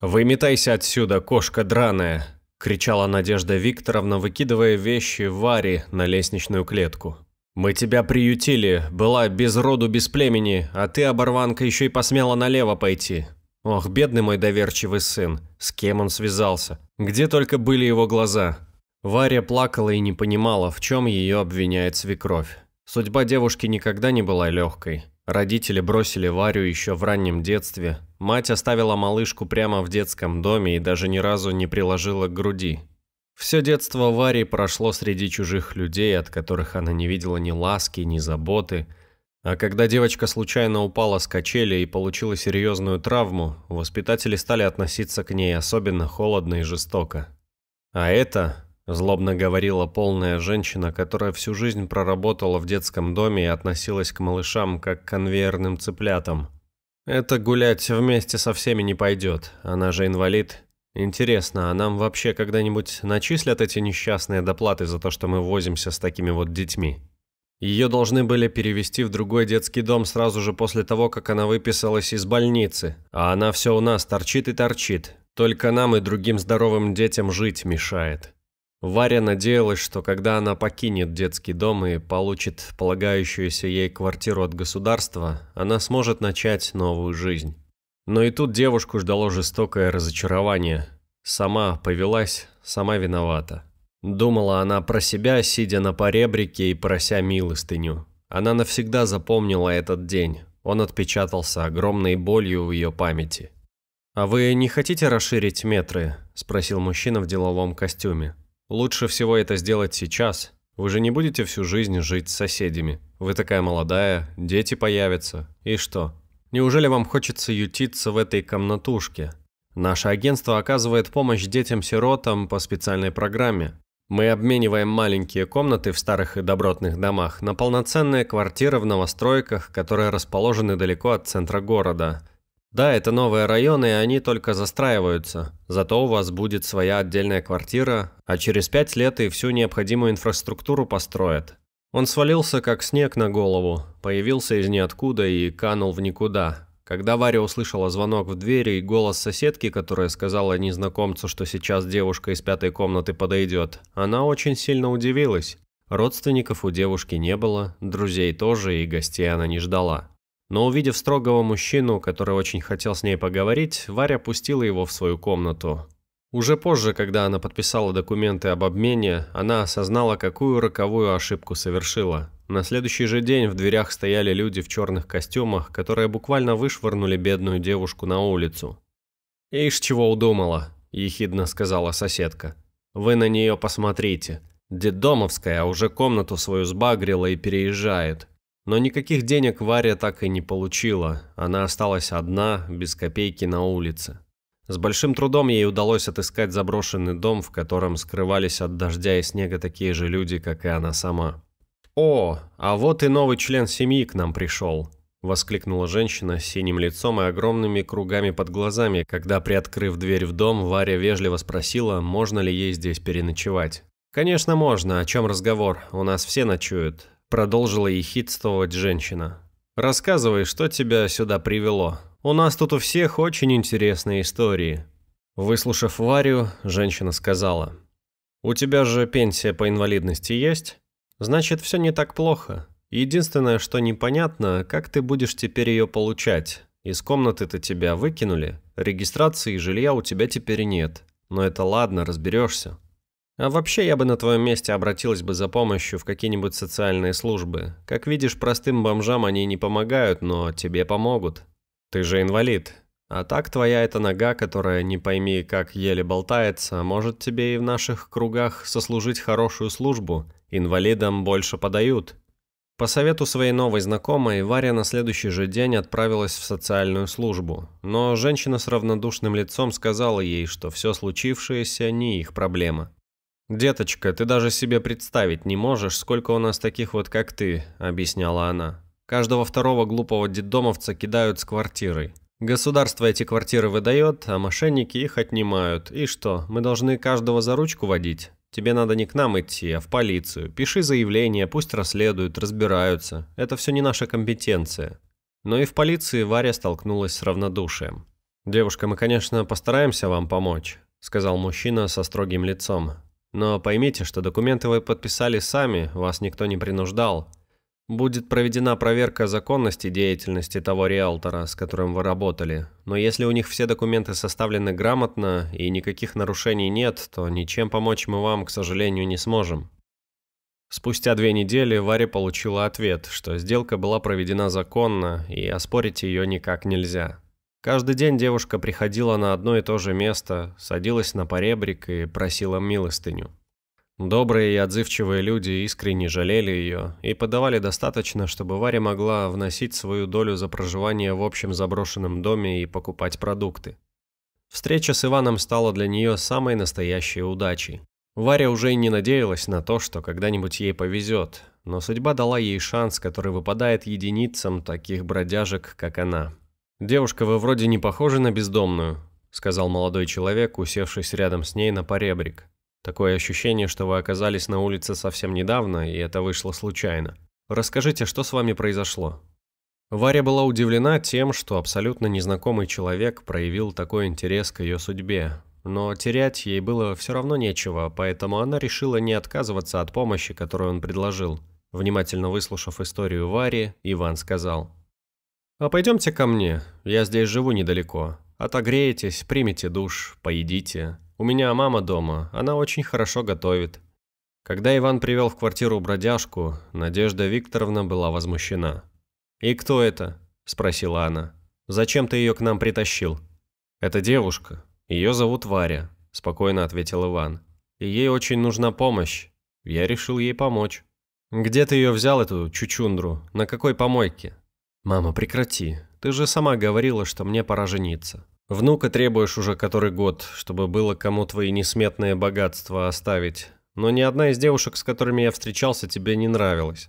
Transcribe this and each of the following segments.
«Выметайся отсюда, кошка драная!» – кричала Надежда Викторовна, выкидывая вещи Вари на лестничную клетку. «Мы тебя приютили, была без роду, без племени, а ты, оборванка, еще и посмела налево пойти. Ох, бедный мой доверчивый сын, с кем он связался? Где только были его глаза?» Варя плакала и не понимала, в чем ее обвиняет свекровь. Судьба девушки никогда не была легкой. Родители бросили Варю еще в раннем детстве. Мать оставила малышку прямо в детском доме и даже ни разу не приложила к груди. Все детство Вари прошло среди чужих людей, от которых она не видела ни ласки, ни заботы. А когда девочка случайно упала с качели и получила серьезную травму, воспитатели стали относиться к ней особенно холодно и жестоко. А это Злобно говорила полная женщина, которая всю жизнь проработала в детском доме и относилась к малышам как к конвейерным цыплятам. «Это гулять вместе со всеми не пойдет, она же инвалид. Интересно, а нам вообще когда-нибудь начислят эти несчастные доплаты за то, что мы возимся с такими вот детьми?» Ее должны были перевести в другой детский дом сразу же после того, как она выписалась из больницы, а она все у нас торчит и торчит, только нам и другим здоровым детям жить мешает. Варя надеялась, что когда она покинет детский дом и получит полагающуюся ей квартиру от государства, она сможет начать новую жизнь. Но и тут девушку ждало жестокое разочарование. Сама повелась, сама виновата. Думала она про себя, сидя на поребрике и прося милостыню. Она навсегда запомнила этот день. Он отпечатался огромной болью в ее памяти. «А вы не хотите расширить метры?» – спросил мужчина в деловом костюме. Лучше всего это сделать сейчас. Вы же не будете всю жизнь жить с соседями. Вы такая молодая, дети появятся. И что? Неужели вам хочется ютиться в этой комнатушке? Наше агентство оказывает помощь детям-сиротам по специальной программе. Мы обмениваем маленькие комнаты в старых и добротных домах на полноценные квартиры в новостройках, которые расположены далеко от центра города – да, это новые районы, и они только застраиваются. Зато у вас будет своя отдельная квартира, а через пять лет и всю необходимую инфраструктуру построят. Он свалился как снег на голову, появился из ниоткуда и канул в никуда. Когда Варя услышала звонок в двери и голос соседки, которая сказала незнакомцу, что сейчас девушка из пятой комнаты подойдет, она очень сильно удивилась. Родственников у девушки не было, друзей тоже и гостей она не ждала. Но увидев строгого мужчину, который очень хотел с ней поговорить, Варя пустила его в свою комнату. Уже позже, когда она подписала документы об обмене, она осознала, какую роковую ошибку совершила. На следующий же день в дверях стояли люди в черных костюмах, которые буквально вышвырнули бедную девушку на улицу. «Ишь, чего удумала», – ехидно сказала соседка. «Вы на нее посмотрите. Деддомовская уже комнату свою сбагрила и переезжает. Но никаких денег Варя так и не получила, она осталась одна, без копейки на улице. С большим трудом ей удалось отыскать заброшенный дом, в котором скрывались от дождя и снега такие же люди, как и она сама. «О, а вот и новый член семьи к нам пришел», – воскликнула женщина с синим лицом и огромными кругами под глазами, когда, приоткрыв дверь в дом, Варя вежливо спросила, можно ли ей здесь переночевать. «Конечно можно, о чем разговор, у нас все ночуют. Продолжила ехидствовать женщина. «Рассказывай, что тебя сюда привело. У нас тут у всех очень интересные истории». Выслушав Варю, женщина сказала. «У тебя же пенсия по инвалидности есть? Значит, все не так плохо. Единственное, что непонятно, как ты будешь теперь ее получать. Из комнаты-то тебя выкинули, регистрации и жилья у тебя теперь нет. Но это ладно, разберешься. А вообще я бы на твоем месте обратилась бы за помощью в какие-нибудь социальные службы. Как видишь, простым бомжам они не помогают, но тебе помогут. Ты же инвалид. А так твоя эта нога, которая, не пойми, как еле болтается, может тебе и в наших кругах сослужить хорошую службу. Инвалидам больше подают. По совету своей новой знакомой, Варя на следующий же день отправилась в социальную службу. Но женщина с равнодушным лицом сказала ей, что все случившееся не их проблема. «Деточка, ты даже себе представить не можешь, сколько у нас таких вот, как ты», – объясняла она. «Каждого второго глупого детдомовца кидают с квартирой. Государство эти квартиры выдает, а мошенники их отнимают. И что, мы должны каждого за ручку водить? Тебе надо не к нам идти, а в полицию. Пиши заявление, пусть расследуют, разбираются. Это все не наша компетенция». Но и в полиции Варя столкнулась с равнодушием. «Девушка, мы, конечно, постараемся вам помочь», – сказал мужчина со строгим лицом. Но поймите, что документы вы подписали сами, вас никто не принуждал. Будет проведена проверка законности деятельности того риэлтора, с которым вы работали. Но если у них все документы составлены грамотно и никаких нарушений нет, то ничем помочь мы вам, к сожалению, не сможем. Спустя две недели Варя получила ответ, что сделка была проведена законно и оспорить ее никак нельзя. Каждый день девушка приходила на одно и то же место, садилась на поребрик и просила милостыню. Добрые и отзывчивые люди искренне жалели ее и подавали достаточно, чтобы Варя могла вносить свою долю за проживание в общем заброшенном доме и покупать продукты. Встреча с Иваном стала для нее самой настоящей удачей. Варя уже и не надеялась на то, что когда-нибудь ей повезет, но судьба дала ей шанс, который выпадает единицам таких бродяжек, как она. «Девушка, вы вроде не похожи на бездомную», — сказал молодой человек, усевшись рядом с ней на поребрик. «Такое ощущение, что вы оказались на улице совсем недавно, и это вышло случайно. Расскажите, что с вами произошло?» Варя была удивлена тем, что абсолютно незнакомый человек проявил такой интерес к ее судьбе, но терять ей было все равно нечего, поэтому она решила не отказываться от помощи, которую он предложил. Внимательно выслушав историю Вари, Иван сказал – «А пойдемте ко мне, я здесь живу недалеко. Отогреетесь, примите душ, поедите. У меня мама дома, она очень хорошо готовит». Когда Иван привел в квартиру бродяжку, Надежда Викторовна была возмущена. «И кто это?» – спросила она. «Зачем ты ее к нам притащил?» «Это девушка. Ее зовут Варя», – спокойно ответил Иван. «И ей очень нужна помощь. Я решил ей помочь». «Где ты ее взял, эту чучундру? На какой помойке?» «Мама, прекрати. Ты же сама говорила, что мне пора жениться. Внука требуешь уже который год, чтобы было кому твои несметные богатства оставить. Но ни одна из девушек, с которыми я встречался, тебе не нравилась.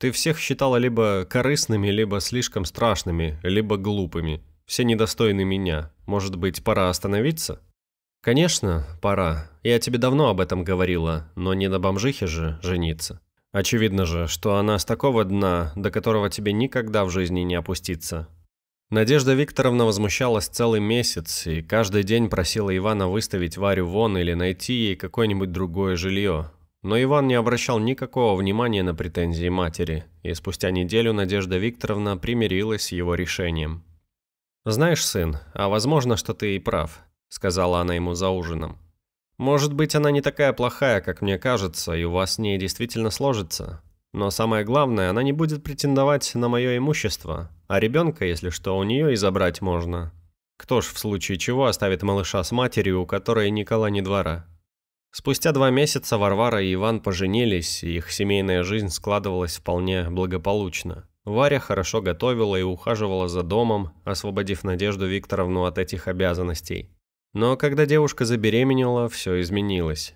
Ты всех считала либо корыстными, либо слишком страшными, либо глупыми. Все недостойны меня. Может быть, пора остановиться?» «Конечно, пора. Я тебе давно об этом говорила, но не на бомжихе же жениться. Очевидно же, что она с такого дна, до которого тебе никогда в жизни не опуститься. Надежда Викторовна возмущалась целый месяц и каждый день просила Ивана выставить Варю вон или найти ей какое-нибудь другое жилье. Но Иван не обращал никакого внимания на претензии матери, и спустя неделю Надежда Викторовна примирилась с его решением. «Знаешь, сын, а возможно, что ты и прав», — сказала она ему за ужином. Может быть, она не такая плохая, как мне кажется, и у вас с ней действительно сложится. Но самое главное, она не будет претендовать на мое имущество, а ребенка, если что, у нее и забрать можно. Кто ж в случае чего оставит малыша с матерью, у которой Никола не двора? Спустя два месяца Варвара и Иван поженились, и их семейная жизнь складывалась вполне благополучно. Варя хорошо готовила и ухаживала за домом, освободив Надежду Викторовну от этих обязанностей. Но когда девушка забеременела, все изменилось.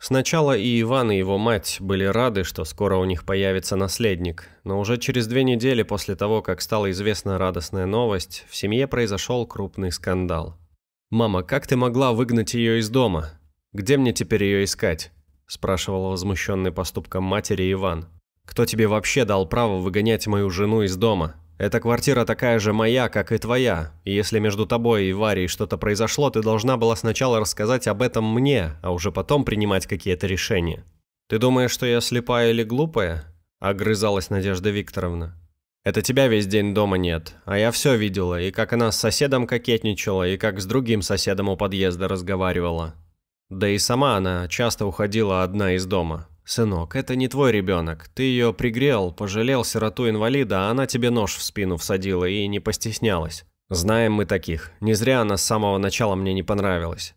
Сначала и Иван, и его мать были рады, что скоро у них появится наследник, но уже через две недели после того, как стала известна радостная новость, в семье произошел крупный скандал. «Мама, как ты могла выгнать ее из дома? Где мне теперь ее искать?» – спрашивал возмущенный поступком матери Иван. «Кто тебе вообще дал право выгонять мою жену из дома?» Эта квартира такая же моя, как и твоя. И если между тобой и Варей что-то произошло, ты должна была сначала рассказать об этом мне, а уже потом принимать какие-то решения. Ты думаешь, что я слепая или глупая? Огрызалась Надежда Викторовна. Это тебя весь день дома нет, а я все видела, и как она с соседом кокетничала, и как с другим соседом у подъезда разговаривала. Да и сама она часто уходила одна из дома. «Сынок, это не твой ребенок. Ты ее пригрел, пожалел сироту-инвалида, а она тебе нож в спину всадила и не постеснялась. Знаем мы таких. Не зря она с самого начала мне не понравилась».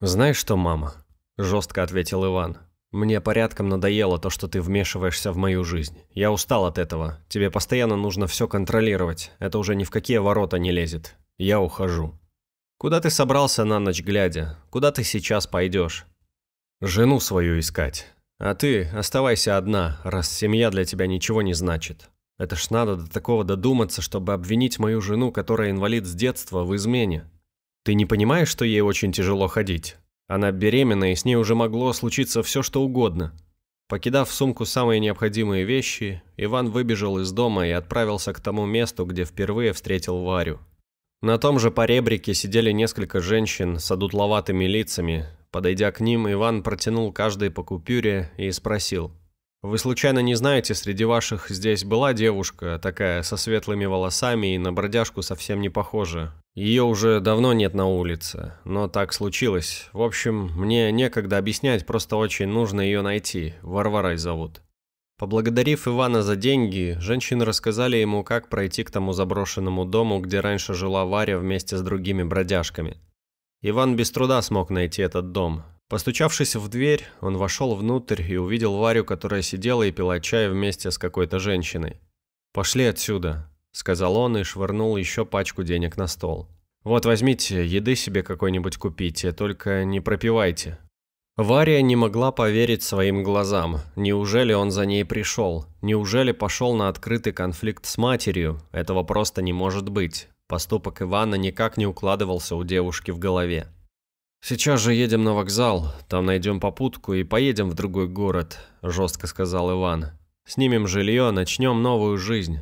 «Знаешь что, мама?» – жестко ответил Иван. «Мне порядком надоело то, что ты вмешиваешься в мою жизнь. Я устал от этого. Тебе постоянно нужно все контролировать. Это уже ни в какие ворота не лезет. Я ухожу». «Куда ты собрался на ночь глядя? Куда ты сейчас пойдешь?» «Жену свою искать». А ты оставайся одна, раз семья для тебя ничего не значит. Это ж надо до такого додуматься, чтобы обвинить мою жену, которая инвалид с детства, в измене. Ты не понимаешь, что ей очень тяжело ходить? Она беременна, и с ней уже могло случиться все, что угодно. Покидав в сумку самые необходимые вещи, Иван выбежал из дома и отправился к тому месту, где впервые встретил Варю. На том же поребрике сидели несколько женщин с одутловатыми лицами, Подойдя к ним, Иван протянул каждой по купюре и спросил. «Вы случайно не знаете, среди ваших здесь была девушка, такая, со светлыми волосами и на бродяжку совсем не похожа? Ее уже давно нет на улице, но так случилось. В общем, мне некогда объяснять, просто очень нужно ее найти. Варварой зовут». Поблагодарив Ивана за деньги, женщины рассказали ему, как пройти к тому заброшенному дому, где раньше жила Варя вместе с другими бродяжками. Иван без труда смог найти этот дом. Постучавшись в дверь, он вошел внутрь и увидел Варю, которая сидела и пила чай вместе с какой-то женщиной. «Пошли отсюда», – сказал он и швырнул еще пачку денег на стол. «Вот возьмите, еды себе какой-нибудь купите, только не пропивайте». Варя не могла поверить своим глазам. Неужели он за ней пришел? Неужели пошел на открытый конфликт с матерью? Этого просто не может быть. Поступок Ивана никак не укладывался у девушки в голове. «Сейчас же едем на вокзал, там найдем попутку и поедем в другой город», – жестко сказал Иван. «Снимем жилье, начнем новую жизнь».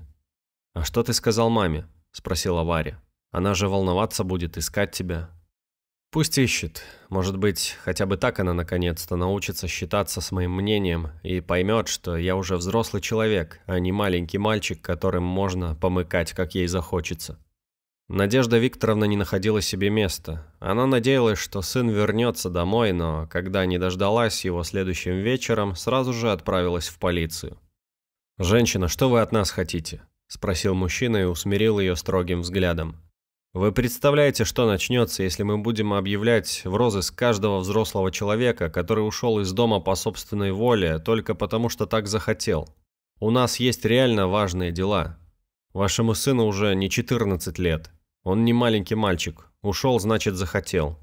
«А что ты сказал маме?» – спросила Варя. «Она же волноваться будет, искать тебя». «Пусть ищет. Может быть, хотя бы так она наконец-то научится считаться с моим мнением и поймет, что я уже взрослый человек, а не маленький мальчик, которым можно помыкать, как ей захочется». Надежда Викторовна не находила себе места. Она надеялась, что сын вернется домой, но, когда не дождалась его следующим вечером, сразу же отправилась в полицию. «Женщина, что вы от нас хотите?» – спросил мужчина и усмирил ее строгим взглядом. «Вы представляете, что начнется, если мы будем объявлять в розыск каждого взрослого человека, который ушел из дома по собственной воле только потому, что так захотел? У нас есть реально важные дела. Вашему сыну уже не 14 лет, он не маленький мальчик. Ушел, значит, захотел.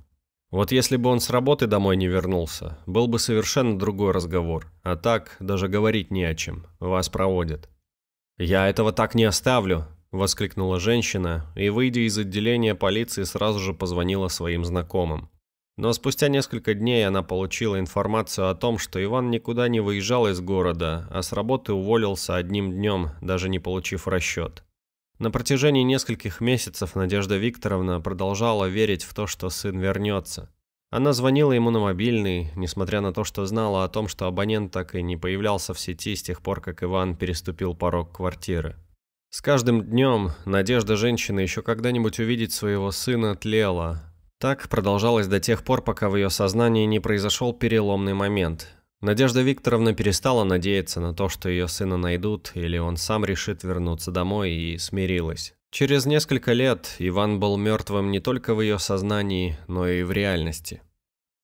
Вот если бы он с работы домой не вернулся, был бы совершенно другой разговор. А так даже говорить не о чем. Вас проводят. «Я этого так не оставлю!» – воскликнула женщина и, выйдя из отделения полиции, сразу же позвонила своим знакомым. Но спустя несколько дней она получила информацию о том, что Иван никуда не выезжал из города, а с работы уволился одним днем, даже не получив расчет. На протяжении нескольких месяцев Надежда Викторовна продолжала верить в то, что сын вернется. Она звонила ему на мобильный, несмотря на то, что знала о том, что абонент так и не появлялся в сети с тех пор, как Иван переступил порог квартиры. С каждым днем надежда женщины еще когда-нибудь увидеть своего сына тлела. Так продолжалось до тех пор, пока в ее сознании не произошел переломный момент – Надежда Викторовна перестала надеяться на то, что ее сына найдут, или он сам решит вернуться домой, и смирилась. Через несколько лет Иван был мертвым не только в ее сознании, но и в реальности.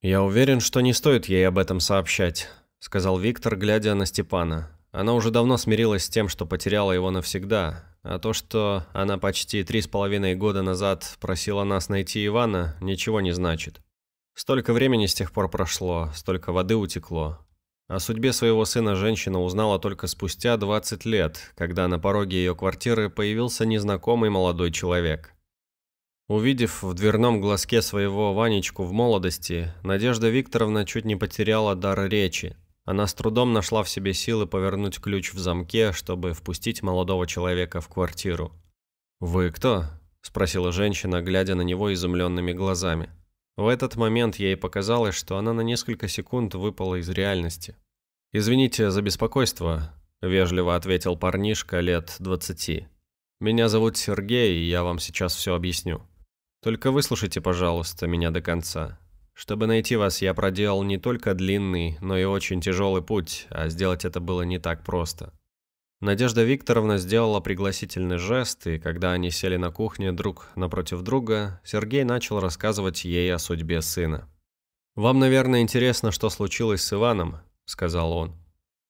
«Я уверен, что не стоит ей об этом сообщать», – сказал Виктор, глядя на Степана. Она уже давно смирилась с тем, что потеряла его навсегда, а то, что она почти три с половиной года назад просила нас найти Ивана, ничего не значит. Столько времени с тех пор прошло, столько воды утекло, о судьбе своего сына женщина узнала только спустя 20 лет, когда на пороге ее квартиры появился незнакомый молодой человек. Увидев в дверном глазке своего Ванечку в молодости, Надежда Викторовна чуть не потеряла дар речи. Она с трудом нашла в себе силы повернуть ключ в замке, чтобы впустить молодого человека в квартиру. «Вы кто?» – спросила женщина, глядя на него изумленными глазами. В этот момент ей показалось, что она на несколько секунд выпала из реальности. «Извините за беспокойство», – вежливо ответил парнишка лет двадцати. «Меня зовут Сергей, и я вам сейчас все объясню. Только выслушайте, пожалуйста, меня до конца. Чтобы найти вас, я проделал не только длинный, но и очень тяжелый путь, а сделать это было не так просто. Надежда Викторовна сделала пригласительный жест, и когда они сели на кухне друг напротив друга, Сергей начал рассказывать ей о судьбе сына. «Вам, наверное, интересно, что случилось с Иваном», – сказал он.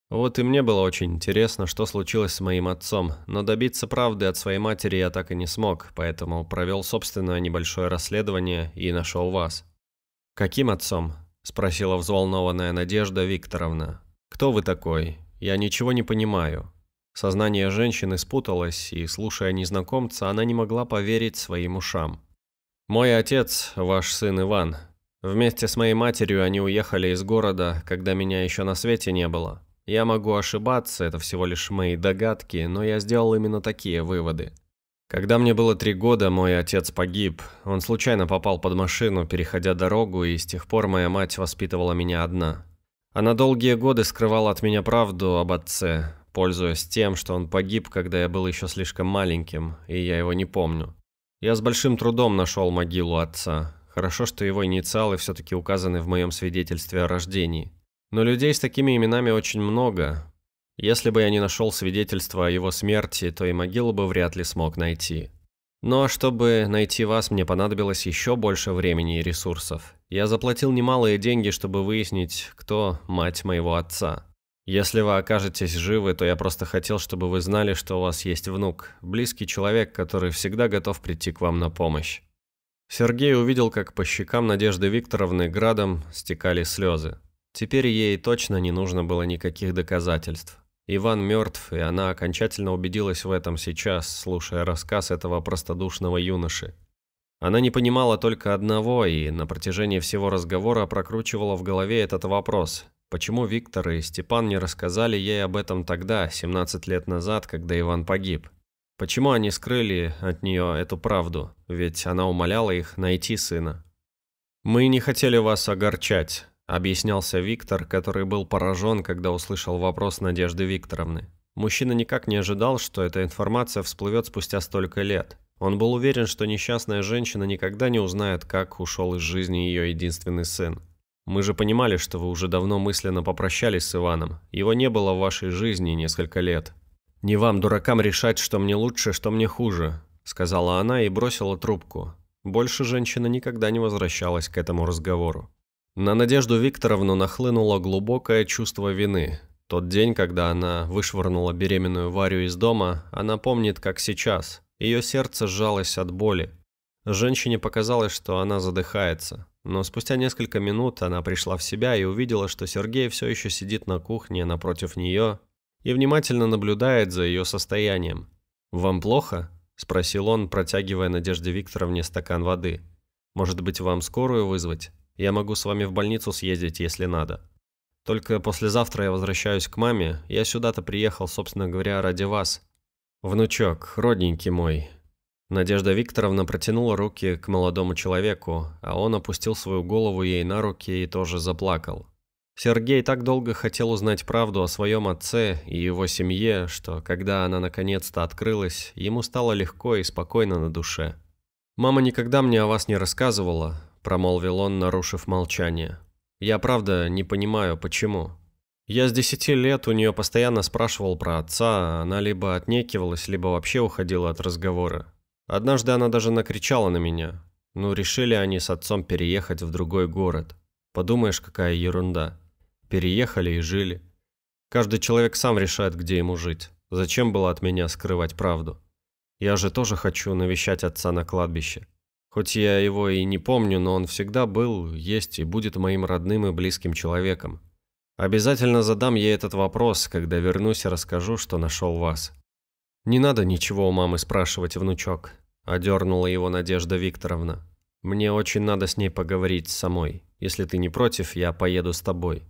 «Вот и мне было очень интересно, что случилось с моим отцом, но добиться правды от своей матери я так и не смог, поэтому провел собственное небольшое расследование и нашел вас». «Каким отцом?» – спросила взволнованная Надежда Викторовна. «Кто вы такой? Я ничего не понимаю». Сознание женщины спуталось, и, слушая незнакомца, она не могла поверить своим ушам. «Мой отец, ваш сын Иван. Вместе с моей матерью они уехали из города, когда меня еще на свете не было. Я могу ошибаться, это всего лишь мои догадки, но я сделал именно такие выводы. Когда мне было три года, мой отец погиб. Он случайно попал под машину, переходя дорогу, и с тех пор моя мать воспитывала меня одна. Она долгие годы скрывала от меня правду об отце пользуясь тем, что он погиб, когда я был еще слишком маленьким, и я его не помню. Я с большим трудом нашел могилу отца. Хорошо, что его инициалы все-таки указаны в моем свидетельстве о рождении. Но людей с такими именами очень много. Если бы я не нашел свидетельства о его смерти, то и могилу бы вряд ли смог найти. Но чтобы найти вас, мне понадобилось еще больше времени и ресурсов. Я заплатил немалые деньги, чтобы выяснить, кто мать моего отца. Если вы окажетесь живы, то я просто хотел, чтобы вы знали, что у вас есть внук, близкий человек, который всегда готов прийти к вам на помощь. Сергей увидел, как по щекам Надежды Викторовны градом стекали слезы. Теперь ей точно не нужно было никаких доказательств. Иван мертв, и она окончательно убедилась в этом сейчас, слушая рассказ этого простодушного юноши. Она не понимала только одного и на протяжении всего разговора прокручивала в голове этот вопрос. Почему Виктор и Степан не рассказали ей об этом тогда, 17 лет назад, когда Иван погиб? Почему они скрыли от нее эту правду? Ведь она умоляла их найти сына. «Мы не хотели вас огорчать», – объяснялся Виктор, который был поражен, когда услышал вопрос Надежды Викторовны. Мужчина никак не ожидал, что эта информация всплывет спустя столько лет. Он был уверен, что несчастная женщина никогда не узнает, как ушел из жизни ее единственный сын. Мы же понимали, что вы уже давно мысленно попрощались с Иваном. Его не было в вашей жизни несколько лет. Не вам, дуракам, решать, что мне лучше, что мне хуже, сказала она и бросила трубку. Больше женщина никогда не возвращалась к этому разговору. На Надежду Викторовну нахлынуло глубокое чувство вины. Тот день, когда она вышвырнула беременную Варю из дома, она помнит, как сейчас. Ее сердце сжалось от боли. Женщине показалось, что она задыхается, но спустя несколько минут она пришла в себя и увидела, что Сергей все еще сидит на кухне напротив нее и внимательно наблюдает за ее состоянием. «Вам плохо?» – спросил он, протягивая Надежде Викторовне стакан воды. «Может быть, вам скорую вызвать? Я могу с вами в больницу съездить, если надо. Только послезавтра я возвращаюсь к маме, я сюда-то приехал, собственно говоря, ради вас. Внучок, родненький мой, Надежда Викторовна протянула руки к молодому человеку, а он опустил свою голову ей на руки и тоже заплакал. Сергей так долго хотел узнать правду о своем отце и его семье, что, когда она наконец-то открылась, ему стало легко и спокойно на душе. «Мама никогда мне о вас не рассказывала», – промолвил он, нарушив молчание. «Я правда не понимаю, почему. Я с десяти лет у нее постоянно спрашивал про отца, она либо отнекивалась, либо вообще уходила от разговора. Однажды она даже накричала на меня. Ну, решили они с отцом переехать в другой город. Подумаешь, какая ерунда. Переехали и жили. Каждый человек сам решает, где ему жить. Зачем было от меня скрывать правду? Я же тоже хочу навещать отца на кладбище. Хоть я его и не помню, но он всегда был, есть и будет моим родным и близким человеком. Обязательно задам ей этот вопрос, когда вернусь и расскажу, что нашел вас. «Не надо ничего у мамы спрашивать, внучок», – одернула его Надежда Викторовна. «Мне очень надо с ней поговорить самой. Если ты не против, я поеду с тобой».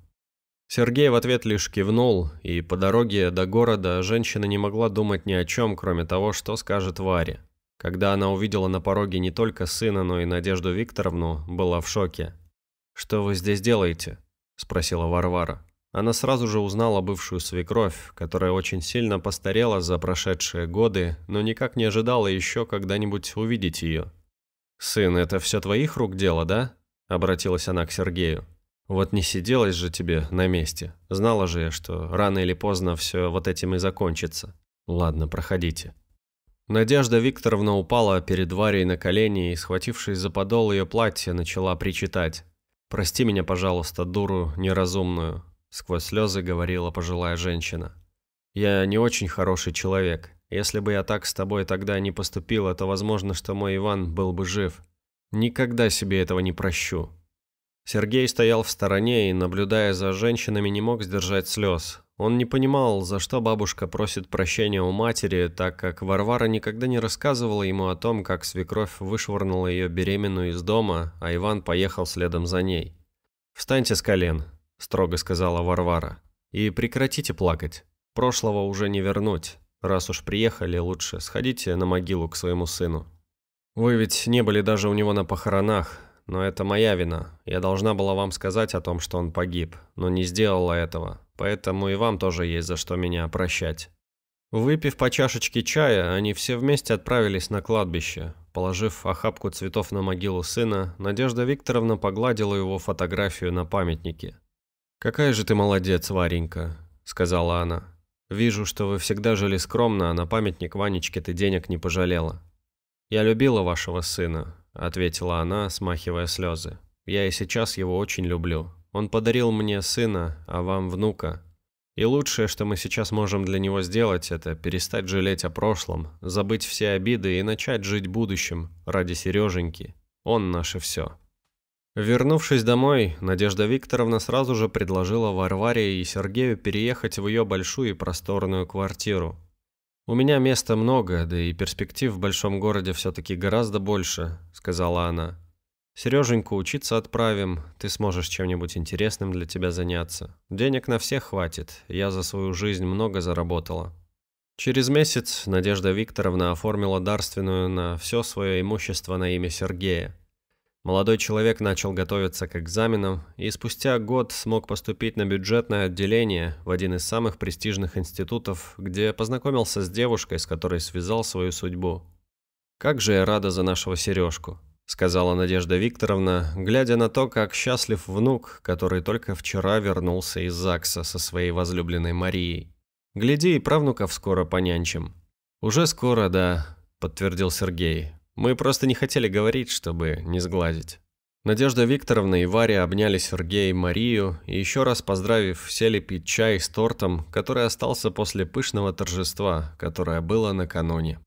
Сергей в ответ лишь кивнул, и по дороге до города женщина не могла думать ни о чем, кроме того, что скажет Варе. Когда она увидела на пороге не только сына, но и Надежду Викторовну, была в шоке. «Что вы здесь делаете?» – спросила Варвара. Она сразу же узнала бывшую свекровь, которая очень сильно постарела за прошедшие годы, но никак не ожидала еще когда-нибудь увидеть ее. «Сын, это все твоих рук дело, да?» – обратилась она к Сергею. «Вот не сиделась же тебе на месте. Знала же я, что рано или поздно все вот этим и закончится. Ладно, проходите». Надежда Викторовна упала перед Варей на колени и, схватившись за подол ее платья, начала причитать. «Прости меня, пожалуйста, дуру неразумную сквозь слезы говорила пожилая женщина. «Я не очень хороший человек. Если бы я так с тобой тогда не поступила, то возможно, что мой Иван был бы жив. Никогда себе этого не прощу». Сергей стоял в стороне и, наблюдая за женщинами, не мог сдержать слез. Он не понимал, за что бабушка просит прощения у матери, так как Варвара никогда не рассказывала ему о том, как свекровь вышвырнула ее беременную из дома, а Иван поехал следом за ней. «Встаньте с колен», – строго сказала Варвара. «И прекратите плакать. Прошлого уже не вернуть. Раз уж приехали, лучше сходите на могилу к своему сыну. Вы ведь не были даже у него на похоронах, но это моя вина. Я должна была вам сказать о том, что он погиб, но не сделала этого, поэтому и вам тоже есть за что меня прощать». Выпив по чашечке чая, они все вместе отправились на кладбище. Положив охапку цветов на могилу сына, Надежда Викторовна погладила его фотографию на памятнике. «Какая же ты молодец, Варенька», — сказала она. «Вижу, что вы всегда жили скромно, а на памятник Ванечке ты денег не пожалела». «Я любила вашего сына», — ответила она, смахивая слезы. «Я и сейчас его очень люблю. Он подарил мне сына, а вам внука. И лучшее, что мы сейчас можем для него сделать, это перестать жалеть о прошлом, забыть все обиды и начать жить будущим ради Сереженьки. Он наше все». Вернувшись домой, Надежда Викторовна сразу же предложила Варваре и Сергею переехать в ее большую и просторную квартиру. «У меня места много, да и перспектив в большом городе все-таки гораздо больше», — сказала она. «Сереженьку учиться отправим, ты сможешь чем-нибудь интересным для тебя заняться. Денег на всех хватит, я за свою жизнь много заработала». Через месяц Надежда Викторовна оформила дарственную на все свое имущество на имя Сергея. Молодой человек начал готовиться к экзаменам и спустя год смог поступить на бюджетное отделение в один из самых престижных институтов, где познакомился с девушкой, с которой связал свою судьбу. «Как же я рада за нашего Сережку», – сказала Надежда Викторовна, глядя на то, как счастлив внук, который только вчера вернулся из ЗАГСа со своей возлюбленной Марией. «Гляди, и правнуков скоро понянчим». «Уже скоро, да», – подтвердил Сергей. Мы просто не хотели говорить, чтобы не сгладить. Надежда Викторовна и Варя обняли Сергея и Марию, и еще раз поздравив, сели пить чай с тортом, который остался после пышного торжества, которое было накануне.